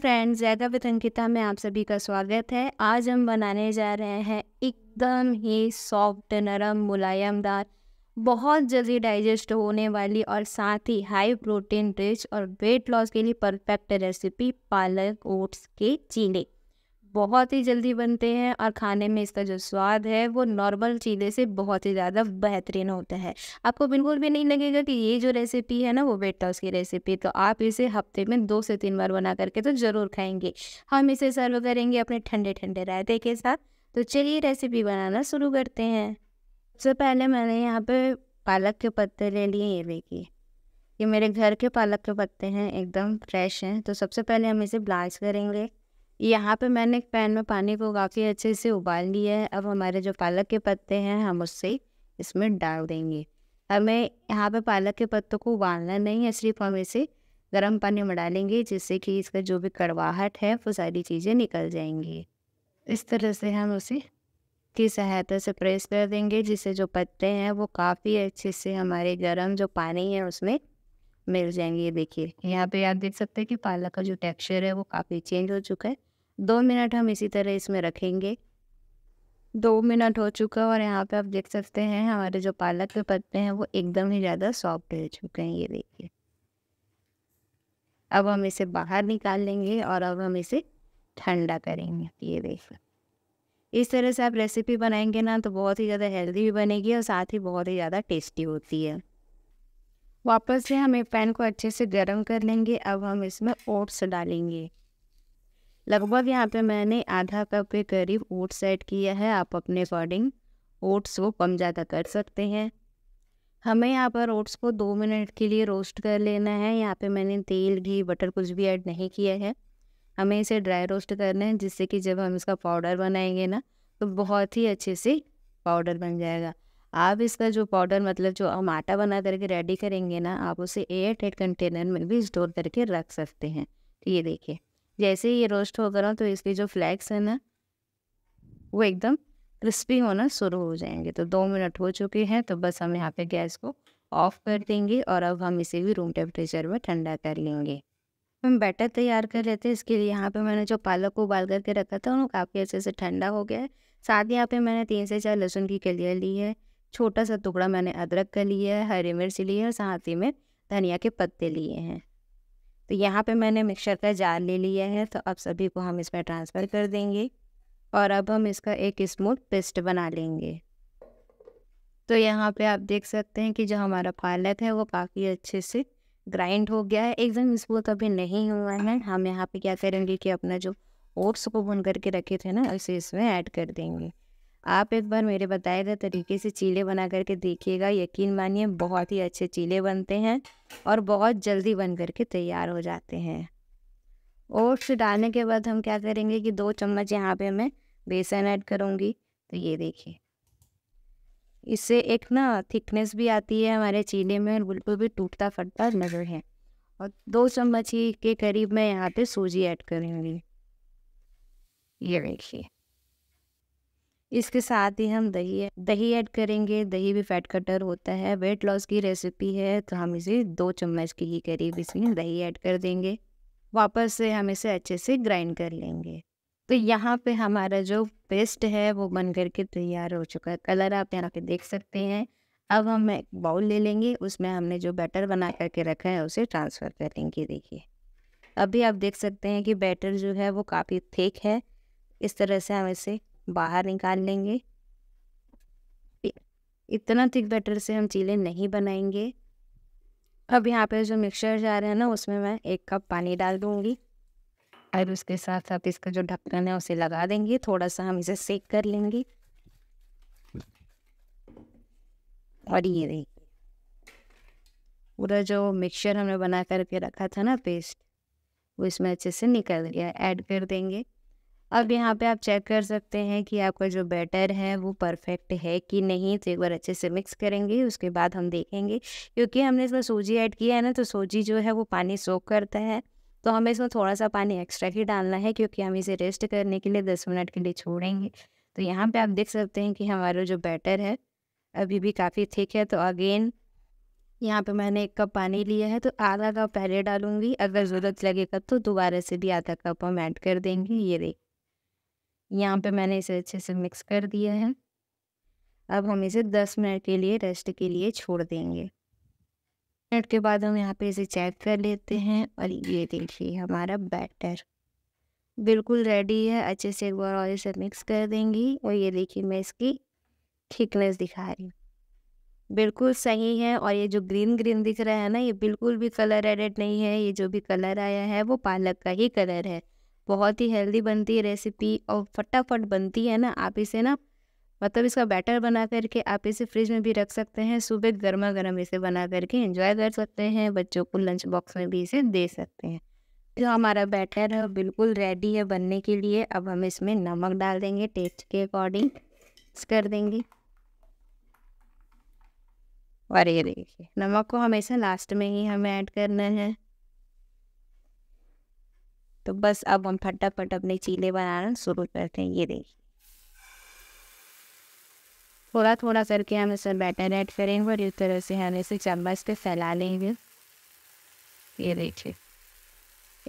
friends जैदा with Ankita में आप सभी का स्वागत है आज हम बनाने जा रहे हैं एकदम ही सॉफ्ट नरम मुलायमदार बहुत जल्दी डाइजेस्ट होने वाली और साथ ही हाई प्रोटीन रिच और वेट लॉस के लिए परफेक्ट रेसिपी पालक ओट्स के चीले बहुत ही जल्दी बनते हैं और खाने में इसका जो स्वाद है वो नॉर्मल चीज़ें से बहुत ही ज़्यादा बेहतरीन होता है आपको बिल्कुल भी नहीं लगेगा कि ये जो रेसिपी है ना वो वेट लॉस की रेसिपी तो आप इसे हफ्ते में दो से तीन बार बना करके तो ज़रूर खाएंगे हम इसे सर्व करेंगे अपने ठंडे ठंडे रायते के साथ तो चलिए रेसिपी बनाना शुरू करते हैं सबसे पहले मैंने यहाँ पर पालक के पत्ते ले लिए ये देखिए ये मेरे घर के पालक के पत्ते हैं एकदम फ्रेश हैं तो सबसे पहले हम इसे ब्लास्ट करेंगे यहाँ पे मैंने पैन में पानी को काफ़ी अच्छे से उबाल लिया है अब हमारे जो पालक के पत्ते हैं हम उससे इसमें डाल देंगे हमें यहाँ पे पालक के पत्तों को उबालना नहीं है सिर्फ हम इसे गर्म पानी में डालेंगे जिससे कि इसका जो भी कड़वाहट है वो सारी चीज़ें निकल जाएंगी इस तरह से हम उसे की सहायता से प्रेस कर देंगे जिससे जो पत्ते हैं वो काफ़ी अच्छे से हमारे गर्म जो पानी है उसमें मिल जाएंगे देखिए यहाँ पे आप देख सकते हैं कि पालक का जो टेक्सचर है वो काफ़ी चेंज हो चुका है दो मिनट हम इसी तरह इसमें रखेंगे दो मिनट हो चुका और यहाँ पे आप देख सकते हैं हमारे जो पालक के पत्ते हैं वो एकदम ही ज़्यादा सॉफ्ट हो चुके हैं ये देखिए अब हम इसे बाहर निकाल लेंगे और अब हम इसे ठंडा करेंगे ये देखिए इस तरह से आप रेसिपी बनाएंगे ना तो बहुत ही ज़्यादा हेल्दी भी बनेगी और साथ ही बहुत ही ज़्यादा टेस्टी होती है वापस से हम एक पैन को अच्छे से गर्म कर लेंगे अब हम इसमें ओट्स डालेंगे लगभग यहाँ पे मैंने आधा कप के करीब ओट्स ऐड किया है आप अपने अकॉर्डिंग ओट्स को कम ज़्यादा कर सकते हैं हमें यहाँ पर ओट्स को दो मिनट के लिए रोस्ट कर लेना है यहाँ पे मैंने तेल घी बटर कुछ भी ऐड नहीं किया है हमें इसे ड्राई रोस्ट करना है जिससे कि जब हम इसका पाउडर बनाएंगे ना तो बहुत ही अच्छे से पाउडर बन जाएगा आप इसका जो पाउडर मतलब जो हम आटा बना करके रेडी करेंगे ना आप उसे एयर टाइट कंटेनर में भी स्टोर करके रख सकते हैं ये देखिए जैसे ही ये रोस्ट होकर ना तो इसके जो फ्लैक्स है ना वो एकदम क्रिस्पी होना शुरू हो जाएंगे तो दो मिनट हो चुके हैं तो बस हम यहाँ पे गैस को ऑफ कर देंगे और अब हम इसे भी रूम टेम्परेचर में ठंडा कर लेंगे हम बैटर तैयार कर लेते हैं इसके लिए यहाँ पे मैंने जो पालक को उबाल करके रखा था वो काफ़ी अच्छे से ठंडा हो गया है साथ ही यहाँ पे मैंने तीन से चार लहसुन की कलियाँ ली है छोटा सा टुकड़ा मैंने अदरक का लिया है हरी मिर्च ली है और साथ ही में धनिया के पत्ते लिए हैं तो यहाँ पे मैंने मिक्सर का जार ले लिया है तो अब सभी को हम इसमें ट्रांसफ़र कर देंगे और अब हम इसका एक स्मूथ पेस्ट बना लेंगे तो यहाँ पे आप देख सकते हैं कि जो हमारा पालक है वो काफ़ी अच्छे से ग्राइंड हो गया है एकदम स्मूथ अभी नहीं हुआ है हम यहाँ पे क्या करेंगे कि अपना जो ओट्स को भून करके रखे थे ना उसे इसमें ऐड कर देंगे आप एक बार मेरे बताए गए तरीके से चीले बना करके देखिएगा यकीन मानिए बहुत ही अच्छे चीले बनते हैं और बहुत जल्दी बन करके तैयार हो जाते हैं ओट्स डालने के बाद हम क्या करेंगे कि दो चम्मच यहाँ पे मैं बेसन ऐड करूँगी तो ये देखिए इससे एक ना थिकनेस भी आती है हमारे चीले में और बिल्कुल भी टूटता फटता नजर है और दो चम्मच ही के करीब मैं यहाँ पे सूजी ऐड करूँगी ये देखिए इसके साथ ही हम दही दही ऐड करेंगे दही भी फैट कटर होता है वेट लॉस की रेसिपी है तो हम इसे दो चम्मच के ही करीब इसमें दही ऐड कर देंगे वापस से हम इसे अच्छे से ग्राइंड कर लेंगे तो यहाँ पे हमारा जो पेस्ट है वो बन करके तैयार हो चुका है कलर आप यहाँ पे देख सकते हैं अब हम एक बाउल ले लेंगे उसमें हमने जो बैटर बना करके रखा है उसे ट्रांसफ़र करेंगे देखिए अभी आप देख सकते हैं कि बैटर जो है वो काफ़ी थिक है इस तरह से हम इसे बाहर निकाल लेंगे इतना थिक बैटर से हम चीले नहीं बनाएंगे अब यहाँ पे जो मिक्सचर जा रहा है ना उसमें मैं एक कप पानी डाल दूंगी और उसके साथ साथ इसका जो ढक्कन है उसे लगा देंगे थोड़ा सा हम इसे सेक कर लेंगे और ये देखिए पूरा जो मिक्सचर हमने बना करके रखा था ना पेस्ट वो इसमें अच्छे से निकल गया ऐड कर देंगे अब यहाँ पे आप चेक कर सकते हैं कि आपका जो बैटर है वो परफेक्ट है कि नहीं तो एक बार अच्छे से मिक्स करेंगे उसके बाद हम देखेंगे क्योंकि हमने इसमें सूजी ऐड किया है ना तो सूजी जो है वो पानी सोख करता है तो हमें इसमें थोड़ा सा पानी एक्स्ट्रा ही डालना है क्योंकि हम इसे रेस्ट करने के लिए दस मिनट के लिए छोड़ेंगे तो यहाँ पर आप देख सकते हैं कि हमारा जो बैटर है अभी भी काफ़ी थिक है तो अगेन यहाँ पे मैंने एक कप पानी लिया है तो आधा कप पहले डालूंगी अगर ज़रूरत लगेगा तो दोबारा से भी आधा कप हम ऐड कर देंगे ये देख यहाँ पे मैंने इसे अच्छे से मिक्स कर दिया है अब हम इसे 10 मिनट के लिए रेस्ट के लिए छोड़ देंगे मिनट के बाद हम यहाँ पे इसे चेक कर लेते हैं और ये देखिए हमारा बैटर बिल्कुल रेडी है अच्छे से एक बार और इसे मिक्स कर देंगी और ये देखिए मैं इसकी थिकनेस दिखा रही हूँ बिल्कुल सही है और ये जो ग्रीन ग्रीन दिख रहा है ना ये बिल्कुल भी कलर एडेड नहीं है ये जो भी कलर आया है वो पालक का ही कलर है बहुत ही हेल्दी बनती है रेसिपी और फटाफट बनती है ना आप इसे ना मतलब इसका बैटर बना करके आप इसे फ्रिज में भी रख सकते हैं सुबह गर्मा गर्म इसे बना करके एंजॉय कर सकते हैं बच्चों को लंच बॉक्स में भी इसे दे सकते हैं जो तो हमारा बैटर है बिल्कुल रेडी है बनने के लिए अब हम इसमें नमक डाल देंगे टेस्ट के अकॉर्डिंग कर देंगे और ये देखिए नमक को हमेशा लास्ट में ही हमें ऐड करना है तो बस अब हम फटाफट अपने चीले बनाना शुरू करते हैं ये देखिए थोड़ा थोड़ा करके हम इसे बैटर ऐड करेंगे और इस तरह से हम इसे चम्मच पे फैला लेंगे ये देखिए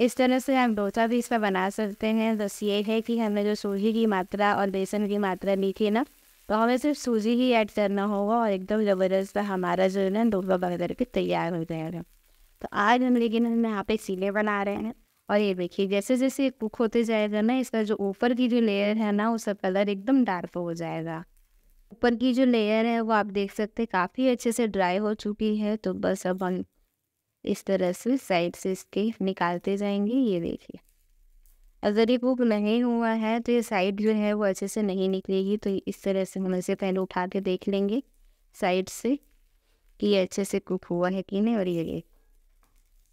इस तरह से हम डोसा भी इसमें बना सकते हैं बस ये है कि हमने जो सूजी की मात्रा और बेसन की मात्रा ली थी ना तो हमें सिर्फ सूजी ही ऐड करना होगा और एकदम ज़बरदस्त हमारा जो है ना डोसा बन करके तैयार हो जाएगा तो आज हम लेकिन हम यहाँ पे सीले बना रहे हैं और ये देखिए जैसे जैसे कुक होते जाएगा ना इसका जो ऊपर की जो लेयर है ना उसका कलर एकदम डार्क हो जाएगा ऊपर की जो लेयर है वो आप देख सकते हैं काफ़ी अच्छे से ड्राई हो चुकी है तो बस अब हम इस तरह से साइड से इसके निकालते जाएंगे ये देखिए अगर ये कुक नहीं हुआ है तो ये साइड जो है वो अच्छे से नहीं निकलेगी तो इस तरह से हम इसे पहले उठा के देख लेंगे साइड से कि ये अच्छे से कुक हुआ है कि नहीं और ये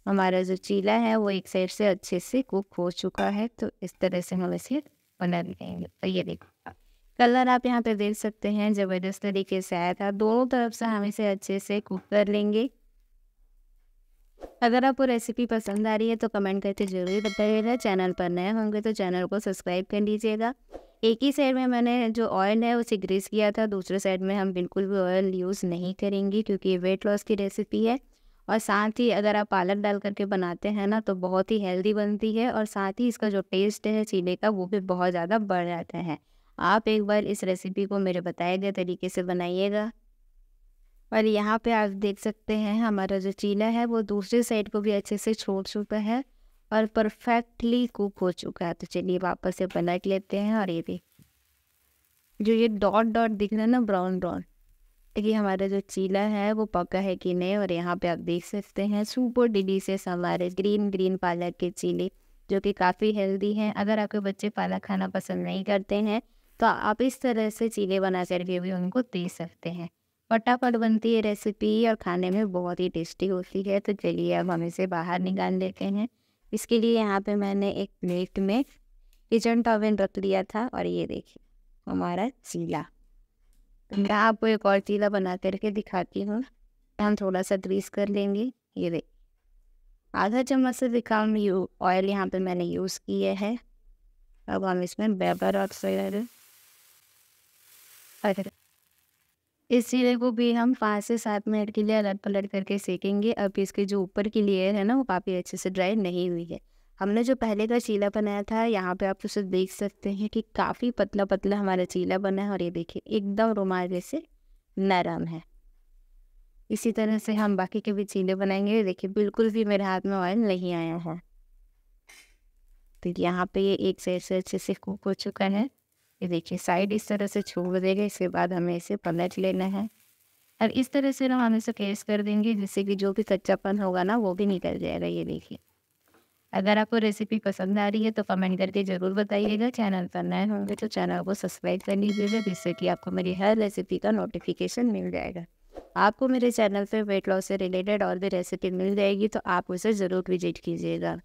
हमारा जो चीला है वो एक साइड से अच्छे से कुक हो चुका है तो इस तरह से हम इसे बना लेंगे तो ये देखो कलर आप यहाँ पे देख सकते हैं ज़बरदस्त तरीके से आया था दोनों तरफ से हम इसे अच्छे से कुक कर लेंगे अगर आपको रेसिपी पसंद आ रही है तो कमेंट करके जरूर बताइएगा चैनल पर नए होंगे तो चैनल को सब्सक्राइब कर लीजिएगा एक ही साइड में मैंने जो ऑयल है उसे ग्रीस किया था दूसरे साइड में हम बिल्कुल भी ऑयल यूज़ नहीं करेंगे क्योंकि वेट लॉस की रेसिपी है और साथ ही अगर आप पालक डाल करके बनाते हैं ना तो बहुत ही हेल्दी बनती है और साथ ही इसका जो टेस्ट है चीले का वो भी बहुत ज़्यादा बढ़ जाता है आप एक बार इस रेसिपी को मेरे बताए गए तरीके से बनाइएगा और यहाँ पे आप देख सकते हैं हमारा जो चीला है वो दूसरी साइड को भी अच्छे से छोड़ चुका है और परफेक्टली कुक हो चुका है तो चलिए वापस से पलट लेते हैं और ये भी जो ये डॉट डॉट दिख रहा है ना ब्राउन ब्राउन ये हमारा जो चीला है वो पका है कि नहीं और यहाँ पे आप देख सकते हैं सुपर डिलीशियस हमारे ग्रीन ग्रीन पालक के चीले जो कि काफ़ी हेल्दी हैं अगर आपके बच्चे पालक खाना पसंद नहीं करते हैं तो आप इस तरह से चीले बना करके भी उनको दे सकते हैं फटाफट बनती है रेसिपी और खाने में बहुत ही टेस्टी होती है तो चलिए अब हम इसे बाहर निकाल लेते हैं इसके लिए यहाँ पे मैंने एक प्लेट में किचन टॉवेन रख लिया था और ये देखिए हमारा चीला तो मैं आपको एक और चीला बना करके दिखाती हूँ हम थोड़ा सा ग्रीस कर लेंगे ये देख आधा चम्मच से भी कम यू ऑयल यहाँ पे मैंने यूज़ किया है अब हम इसमें बेबर और सोयर इस चीले को भी हम पाँच से सात मिनट के लिए अलट पलट करके सेकेंगे अब इसके जो ऊपर की लेयर है ना वो काफ़ी अच्छे से ड्राई नहीं हुई है हमने जो पहले का चीला बनाया था यहाँ पे आप उसे देख सकते हैं कि काफ़ी पतला पतला हमारा चीला बना है और ये देखिए एकदम रुमाल जैसे नरम है इसी तरह से हम बाकी के भी चीले बनाएंगे देखिए बिल्कुल भी मेरे हाथ में ऑयल नहीं आया है तो यहाँ पे ये एक साइड से अच्छे से कुक हो चुका है ये देखिए साइड इस तरह से छोड़ देगा इसके बाद हमें इसे पलट लेना है और इस तरह से हम हमें इसे केस कर देंगे जिससे कि जो भी कच्चापन होगा ना वो भी निकल जाएगा ये देखिए अगर आपको रेसिपी पसंद आ रही है तो कमेंट करके ज़रूर बताइएगा चैनल पर नए होंगे तो चैनल को सब्सक्राइब कर लीजिएगा जिससे कि आपको मेरी हर रेसिपी का नोटिफिकेशन मिल जाएगा आपको मेरे चैनल पर वेट लॉस से रिलेटेड और भी रेसिपी मिल जाएगी तो आप उसे ज़रूर विजिट कीजिएगा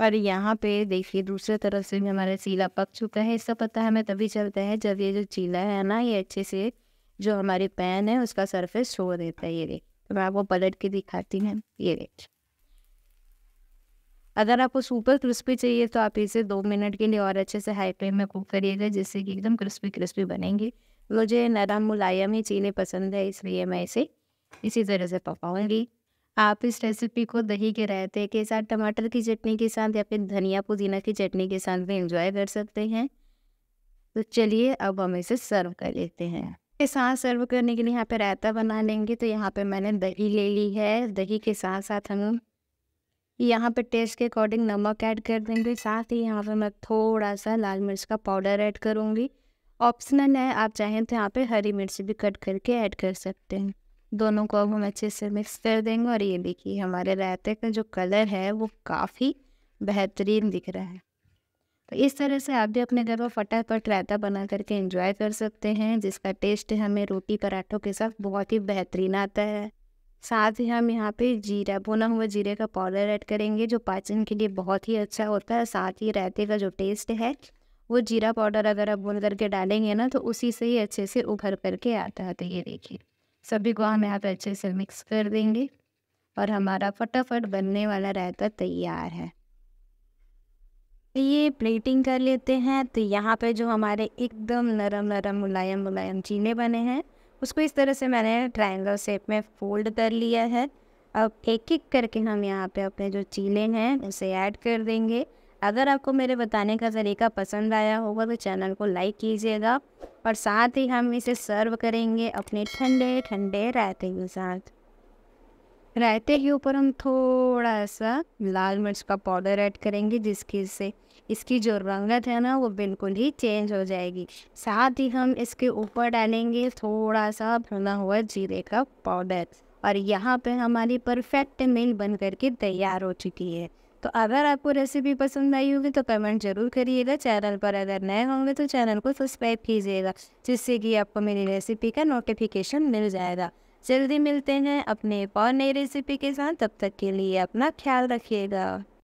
और यहाँ पे देखिए दूसरे तरफ से भी हमारा चीला पक चुका है इसका पता हमें तभी चलता है जब ये जो चीला है ना ये अच्छे से जो हमारी पैन है उसका सरफेस छोड़ देता है ये देख तो मैं आपको पलट के दिखाती हूँ ये देख अगर आपको सुपर क्रिस्पी चाहिए तो आप इसे दो मिनट के लिए और अच्छे से हाई फ्लेम में कुक करिएगा जिससे कि एकदम क्रिस्पी क्रिस्पी बनेंगे मुझे नरम मुलायम ही चीनी पसंद है इसलिए मैं इसे इसी तरह से पकाऊंगी आप इस रेसिपी को दही के रायते के साथ टमाटर की चटनी के साथ या फिर धनिया पुदीना की चटनी के साथ भी इंजॉय कर सकते हैं तो चलिए अब हम इसे सर्व कर लेते हैं के साथ सर्व करने के लिए यहाँ पे रायता बना लेंगे तो यहाँ पे मैंने दही ले ली है दही के साथ साथ हम यहाँ पे टेस्ट के अकॉर्डिंग नमक ऐड कर देंगे साथ ही यहाँ पे मैं थोड़ा सा लाल मिर्च का पाउडर ऐड करूँगी ऑप्शनल है आप चाहें तो यहाँ पे हरी मिर्च भी कट करके ऐड कर सकते हैं दोनों को अब हम अच्छे से मिक्स कर देंगे और ये देखिए हमारे रायते का जो कलर है वो काफ़ी बेहतरीन दिख रहा है तो इस तरह से आप भी अपने घर पर फटाफट रायता बना करके इंजॉय कर सकते हैं जिसका टेस्ट हमें रोटी पराठों के साथ बहुत ही बेहतरीन आता है साथ ही हम यहाँ पे जीरा भुना हुआ जीरे का पाउडर ऐड करेंगे जो पाचन के लिए बहुत ही अच्छा होता है साथ ही रायते का जो टेस्ट है वो जीरा पाउडर अगर आप भुन करके डालेंगे ना तो उसी से ही अच्छे से उभर करके आता है तो ये देखिए सभी को हम यहाँ पर अच्छे से मिक्स कर देंगे और हमारा फटाफट बनने वाला रायता तैयार है तो ये प्लेटिंग कर लेते हैं तो यहाँ पे जो हमारे एकदम नरम नरम मुलायम मुलायम चीने बने हैं उसको इस तरह से मैंने ट्राइंगल शेप में फोल्ड कर लिया है अब एक एक करके हम यहाँ पे अपने जो चीले हैं उसे ऐड कर देंगे अगर आपको मेरे बताने का तरीका पसंद आया होगा तो चैनल को लाइक कीजिएगा और साथ ही हम इसे सर्व करेंगे अपने ठंडे ठंडे रायते के साथ रायते के ऊपर हम थोड़ा सा लाल मिर्च का पाउडर ऐड करेंगे जिसकी से इसकी जो रंगत है ना वो बिल्कुल ही चेंज हो जाएगी साथ ही हम इसके ऊपर डालेंगे थोड़ा सा भुना हुआ जीरे का पाउडर और यहाँ पे हमारी परफेक्ट मील बन करके तैयार हो चुकी है तो अगर आपको रेसिपी पसंद आई होगी तो कमेंट जरूर करिएगा चैनल पर अगर नए होंगे तो चैनल को सब्सक्राइब कीजिएगा जिससे कि आपको मेरी रेसिपी का नोटिफिकेशन मिल जाएगा जल्दी मिलते हैं अपने एक और नई रेसिपी के साथ तब तक के लिए अपना ख्याल रखिएगा